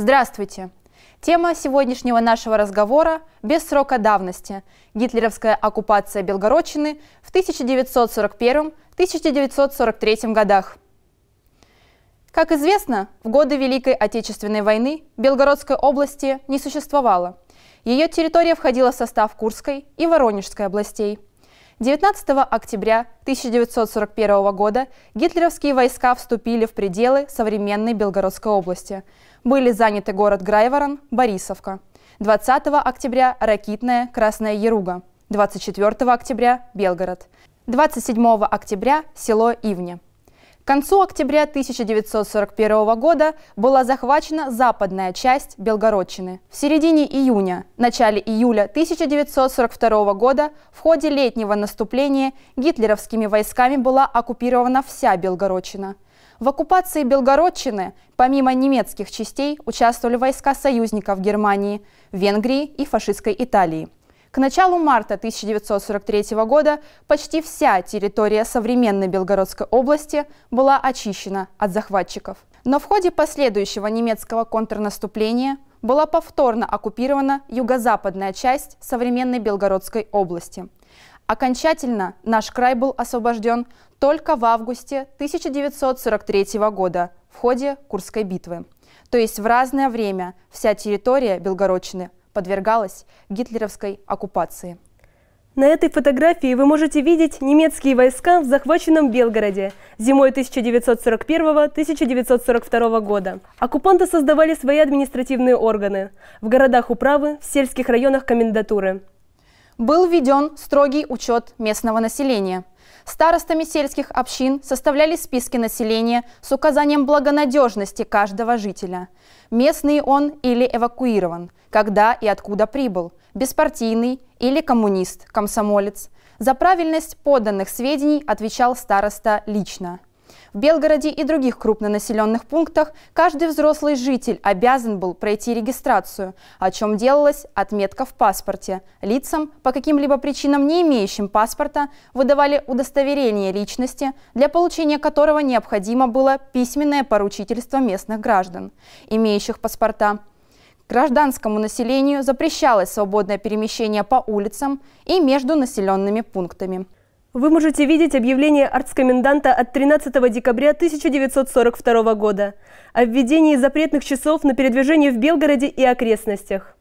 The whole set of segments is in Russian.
Здравствуйте! Тема сегодняшнего нашего разговора без срока давности – гитлеровская оккупация Белгородчины в 1941-1943 годах. Как известно, в годы Великой Отечественной войны Белгородской области не существовало. Ее территория входила в состав Курской и Воронежской областей – 19 октября 1941 года гитлеровские войска вступили в пределы современной Белгородской области. Были заняты город Грайворон, Борисовка. 20 октября – Ракитная, Красная Яруга. 24 октября – Белгород. 27 октября – село Ивня. К концу октября 1941 года была захвачена западная часть Белгородчины. В середине июня, начале июля 1942 года в ходе летнего наступления гитлеровскими войсками была оккупирована вся Белгородчина. В оккупации Белгородчины, помимо немецких частей, участвовали войска союзников Германии, Венгрии и фашистской Италии – к началу марта 1943 года почти вся территория современной Белгородской области была очищена от захватчиков. Но в ходе последующего немецкого контрнаступления была повторно оккупирована юго-западная часть современной Белгородской области. Окончательно наш край был освобожден только в августе 1943 года в ходе Курской битвы. То есть в разное время вся территория Белгородчины подвергалась гитлеровской оккупации. На этой фотографии вы можете видеть немецкие войска в захваченном Белгороде зимой 1941-1942 года. Оккупанты создавали свои административные органы в городах управы, в сельских районах комендатуры был введен строгий учет местного населения. Старостами сельских общин составляли списки населения с указанием благонадежности каждого жителя. Местный он или эвакуирован, когда и откуда прибыл, беспартийный или коммунист, комсомолец. За правильность поданных сведений отвечал староста лично – в Белгороде и других крупнонаселенных пунктах каждый взрослый житель обязан был пройти регистрацию, о чем делалась отметка в паспорте. Лицам, по каким-либо причинам не имеющим паспорта, выдавали удостоверение личности, для получения которого необходимо было письменное поручительство местных граждан, имеющих паспорта. Гражданскому населению запрещалось свободное перемещение по улицам и между населенными пунктами. Вы можете видеть объявление артскоменданта от 13 декабря 1942 года о введении запретных часов на передвижение в Белгороде и окрестностях.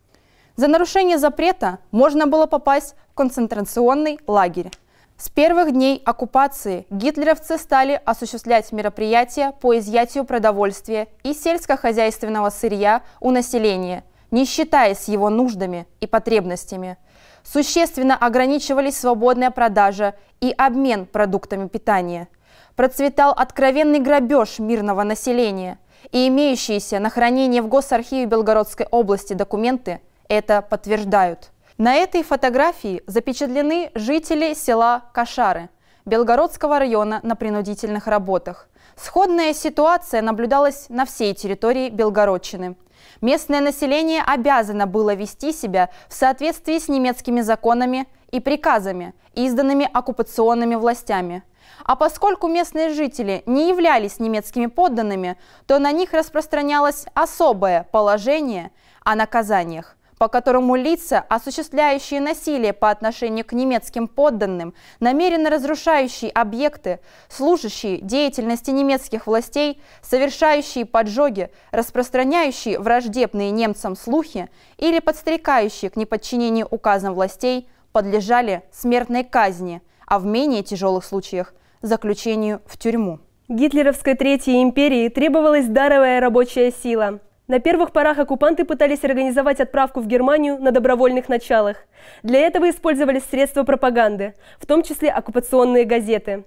За нарушение запрета можно было попасть в концентрационный лагерь. С первых дней оккупации гитлеровцы стали осуществлять мероприятия по изъятию продовольствия и сельскохозяйственного сырья у населения, не считаясь его нуждами и потребностями – Существенно ограничивались свободная продажа и обмен продуктами питания. Процветал откровенный грабеж мирного населения. И имеющиеся на хранение в Госархиве Белгородской области документы это подтверждают. На этой фотографии запечатлены жители села Кашары Белгородского района на принудительных работах. Сходная ситуация наблюдалась на всей территории Белгородчины – Местное население обязано было вести себя в соответствии с немецкими законами и приказами, изданными оккупационными властями. А поскольку местные жители не являлись немецкими подданными, то на них распространялось особое положение о наказаниях по которому лица, осуществляющие насилие по отношению к немецким подданным, намеренно разрушающие объекты, служащие деятельности немецких властей, совершающие поджоги, распространяющие враждебные немцам слухи или подстрекающие к неподчинению указам властей, подлежали смертной казни, а в менее тяжелых случаях – заключению в тюрьму. Гитлеровской Третьей империи требовалась даровая рабочая сила – на первых порах оккупанты пытались организовать отправку в Германию на добровольных началах. Для этого использовались средства пропаганды, в том числе оккупационные газеты.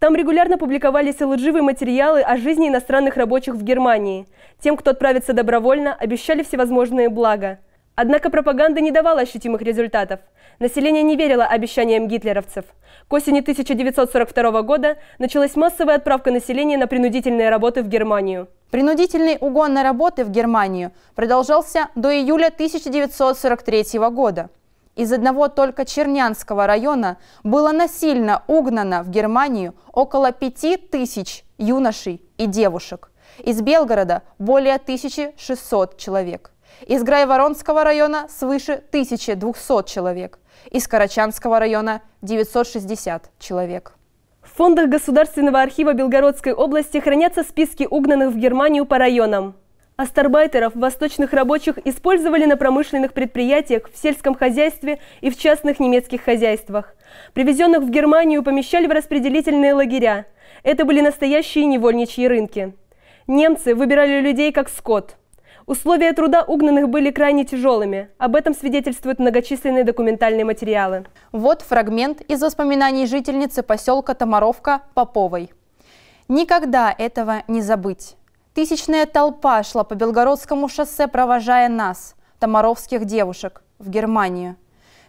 Там регулярно публиковались лживые материалы о жизни иностранных рабочих в Германии. Тем, кто отправится добровольно, обещали всевозможные блага. Однако пропаганда не давала ощутимых результатов. Население не верило обещаниям гитлеровцев. К осени 1942 года началась массовая отправка населения на принудительные работы в Германию. Принудительный угон на работы в Германию продолжался до июля 1943 года. Из одного только Чернянского района было насильно угнано в Германию около 5000 юношей и девушек. Из Белгорода более 1600 человек. Из Грайворонского района свыше 1200 человек. Из Карачанского района 960 человек. В фондах Государственного архива Белгородской области хранятся списки угнанных в Германию по районам. Астарбайтеров, восточных рабочих использовали на промышленных предприятиях, в сельском хозяйстве и в частных немецких хозяйствах. Привезенных в Германию помещали в распределительные лагеря. Это были настоящие невольничьи рынки. Немцы выбирали людей как скот – Условия труда угнанных были крайне тяжелыми. Об этом свидетельствуют многочисленные документальные материалы. Вот фрагмент из воспоминаний жительницы поселка Тамаровка Поповой. «Никогда этого не забыть. Тысячная толпа шла по Белгородскому шоссе, провожая нас, тамаровских девушек, в Германию.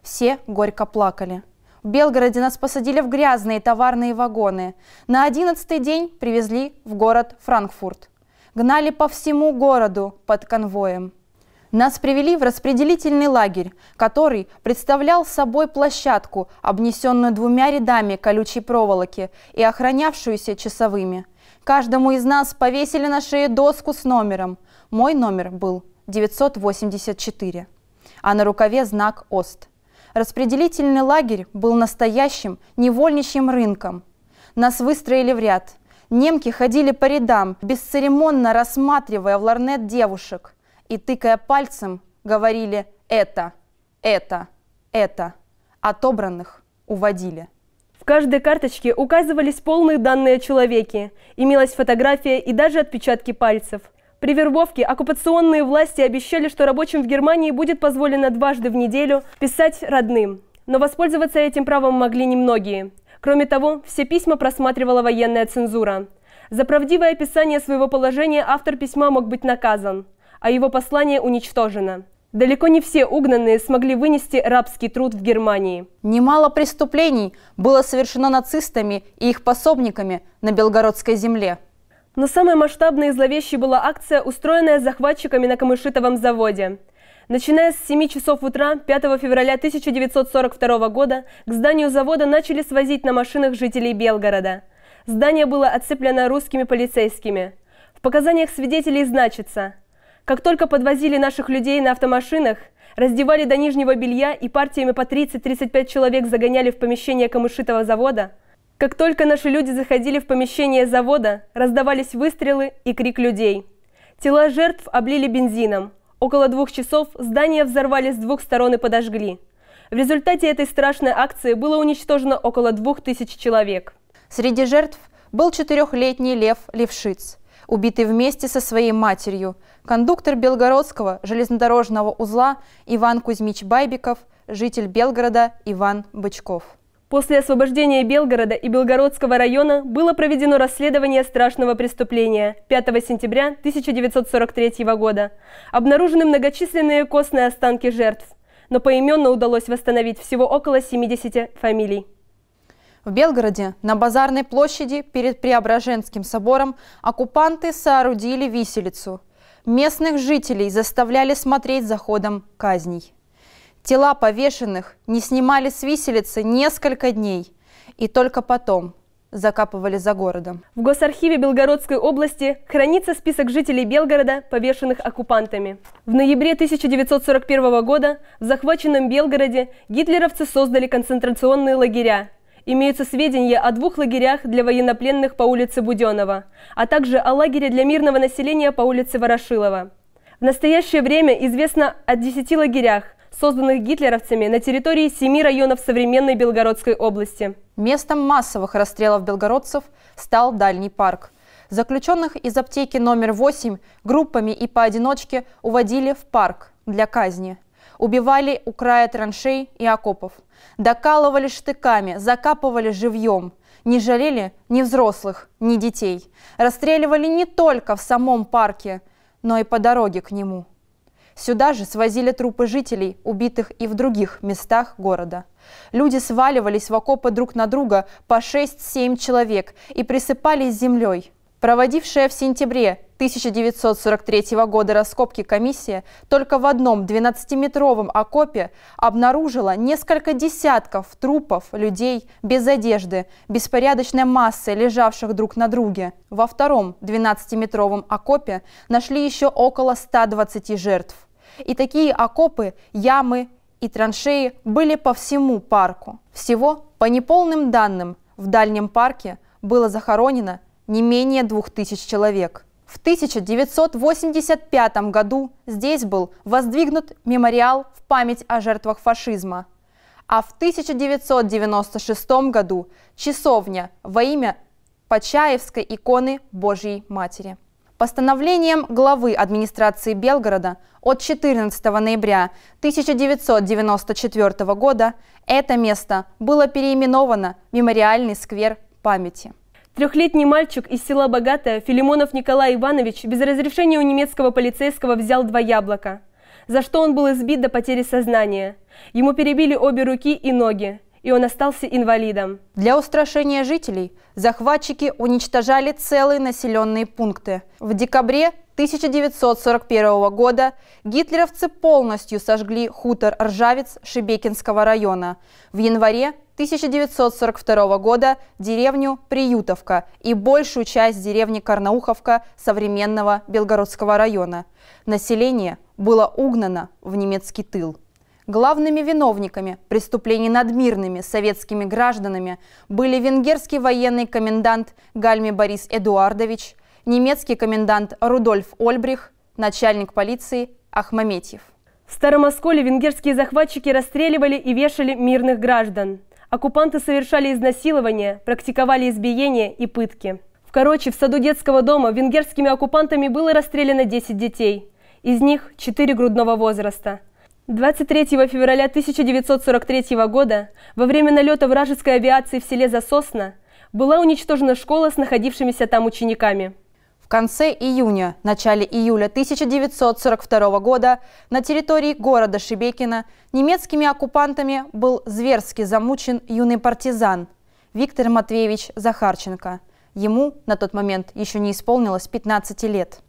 Все горько плакали. В Белгороде нас посадили в грязные товарные вагоны. На одиннадцатый день привезли в город Франкфурт гнали по всему городу под конвоем. Нас привели в распределительный лагерь, который представлял собой площадку, обнесенную двумя рядами колючей проволоки и охранявшуюся часовыми. Каждому из нас повесили на шее доску с номером. Мой номер был 984, а на рукаве знак ОСТ. Распределительный лагерь был настоящим невольничьим рынком. Нас выстроили в ряд – Немки ходили по рядам, бесцеремонно рассматривая в ларнет девушек и, тыкая пальцем, говорили «это, это, это». Отобранных уводили. В каждой карточке указывались полные данные о человеке, имелась фотография и даже отпечатки пальцев. При вербовке оккупационные власти обещали, что рабочим в Германии будет позволено дважды в неделю писать родным. Но воспользоваться этим правом могли немногие. Кроме того, все письма просматривала военная цензура. За правдивое описание своего положения автор письма мог быть наказан, а его послание уничтожено. Далеко не все угнанные смогли вынести рабский труд в Германии. Немало преступлений было совершено нацистами и их пособниками на Белгородской земле. Но самая масштабная и зловещей была акция, устроенная захватчиками на Камышитовом заводе – Начиная с 7 часов утра 5 февраля 1942 года к зданию завода начали свозить на машинах жителей Белгорода. Здание было оцеплено русскими полицейскими. В показаниях свидетелей значится, как только подвозили наших людей на автомашинах, раздевали до нижнего белья и партиями по 30-35 человек загоняли в помещение камышитого завода, как только наши люди заходили в помещение завода, раздавались выстрелы и крик людей. Тела жертв облили бензином – Около двух часов здание взорвали с двух сторон и подожгли. В результате этой страшной акции было уничтожено около двух тысяч человек. Среди жертв был четырехлетний Лев Левшиц, убитый вместе со своей матерью, кондуктор Белгородского железнодорожного узла Иван Кузьмич Байбиков, житель Белгорода Иван Бычков. После освобождения Белгорода и Белгородского района было проведено расследование страшного преступления 5 сентября 1943 года. Обнаружены многочисленные костные останки жертв, но поименно удалось восстановить всего около 70 фамилий. В Белгороде на базарной площади перед Преображенским собором оккупанты соорудили виселицу. Местных жителей заставляли смотреть за ходом казней. Тела повешенных не снимали с виселицы несколько дней и только потом закапывали за городом. В Госархиве Белгородской области хранится список жителей Белгорода, повешенных оккупантами. В ноябре 1941 года в захваченном Белгороде гитлеровцы создали концентрационные лагеря. Имеются сведения о двух лагерях для военнопленных по улице Буденова, а также о лагере для мирного населения по улице Ворошилова. В настоящее время известно о 10 лагерях – созданных гитлеровцами на территории семи районов современной Белгородской области. Местом массовых расстрелов белгородцев стал Дальний парк. Заключенных из аптеки номер 8 группами и поодиночке уводили в парк для казни. Убивали у края траншей и окопов. Докалывали штыками, закапывали живьем – не жалели ни взрослых, ни детей. Расстреливали не только в самом парке, но и по дороге к нему. Сюда же свозили трупы жителей, убитых и в других местах города. Люди сваливались в окопы друг на друга по 6-7 человек и присыпались землей. Проводившая в сентябре 1943 года раскопки комиссии только в одном 12-метровом окопе обнаружила несколько десятков трупов людей без одежды, беспорядочной массы, лежавших друг на друге. Во втором 12-метровом окопе нашли еще около 120 жертв. И такие окопы, ямы и траншеи были по всему парку. Всего, по неполным данным, в дальнем парке было захоронено не менее двух тысяч человек – в 1985 году здесь был воздвигнут мемориал в память о жертвах фашизма. А в 1996 году часовня во имя Почаевской иконы Божьей Матери. Постановлением главы администрации Белгорода от 14 ноября 1994 года это место было переименовано в мемориальный сквер памяти. Трехлетний мальчик из села Богатое Филимонов Николай Иванович без разрешения у немецкого полицейского взял два яблока, за что он был избит до потери сознания. Ему перебили обе руки и ноги и он остался инвалидом. Для устрашения жителей захватчики уничтожали целые населенные пункты. В декабре 1941 года гитлеровцы полностью сожгли хутор Ржавец Шебекинского района. В январе 1942 года деревню Приютовка и большую часть деревни Карнауховка современного Белгородского района. Население было угнано в немецкий тыл. Главными виновниками преступлений над мирными советскими гражданами были венгерский военный комендант Гальми Борис Эдуардович, немецкий комендант Рудольф Ольбрих, начальник полиции Ахмаметьев. В Старом венгерские захватчики расстреливали и вешали мирных граждан. Оккупанты совершали изнасилования, практиковали избиения и пытки. В Короче, в саду детского дома венгерскими оккупантами было расстреляно 10 детей. Из них 4 грудного возраста – 23 февраля 1943 года во время налета вражеской авиации в селе Засосна была уничтожена школа с находившимися там учениками. В конце июня, начале июля 1942 года на территории города Шебекина немецкими оккупантами был зверски замучен юный партизан Виктор Матвеевич Захарченко. Ему на тот момент еще не исполнилось 15 лет.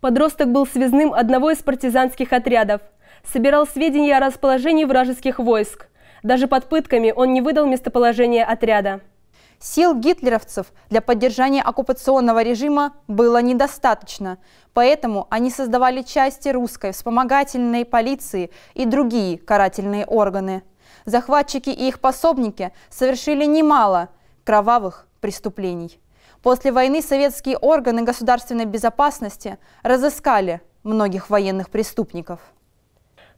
Подросток был связным одного из партизанских отрядов – собирал сведения о расположении вражеских войск. Даже под пытками он не выдал местоположение отряда. Сил гитлеровцев для поддержания оккупационного режима было недостаточно, поэтому они создавали части русской вспомогательной полиции и другие карательные органы. Захватчики и их пособники совершили немало кровавых преступлений. После войны советские органы государственной безопасности разыскали многих военных преступников.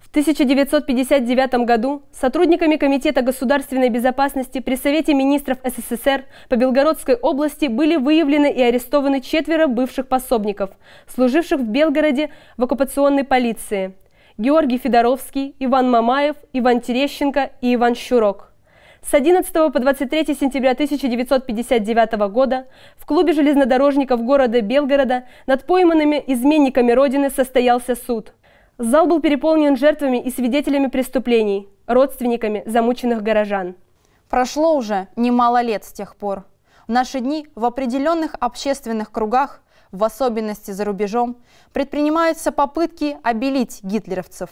В 1959 году сотрудниками Комитета государственной безопасности при Совете министров СССР по Белгородской области были выявлены и арестованы четверо бывших пособников, служивших в Белгороде в оккупационной полиции – Георгий Федоровский, Иван Мамаев, Иван Терещенко и Иван Щурок. С 11 по 23 сентября 1959 года в клубе железнодорожников города Белгорода над пойманными изменниками Родины состоялся суд – Зал был переполнен жертвами и свидетелями преступлений, родственниками замученных горожан. Прошло уже немало лет с тех пор. В наши дни в определенных общественных кругах, в особенности за рубежом, предпринимаются попытки обелить гитлеровцев,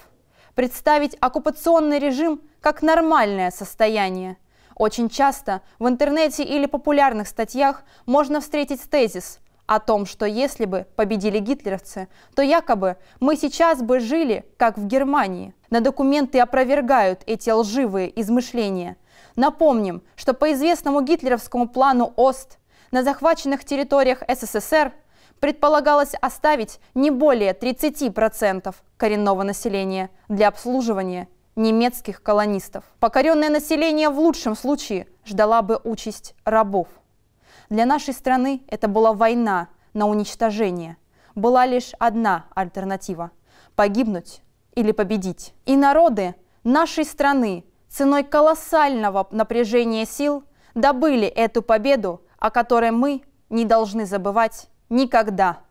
представить оккупационный режим как нормальное состояние. Очень часто в интернете или популярных статьях можно встретить тезис – о том, что если бы победили гитлеровцы, то якобы мы сейчас бы жили, как в Германии. На документы опровергают эти лживые измышления. Напомним, что по известному гитлеровскому плану ОСТ на захваченных территориях СССР предполагалось оставить не более 30% коренного населения для обслуживания немецких колонистов. Покоренное население в лучшем случае ждала бы участь рабов. Для нашей страны это была война на уничтожение. Была лишь одна альтернатива – погибнуть или победить. И народы нашей страны ценой колоссального напряжения сил добыли эту победу, о которой мы не должны забывать никогда.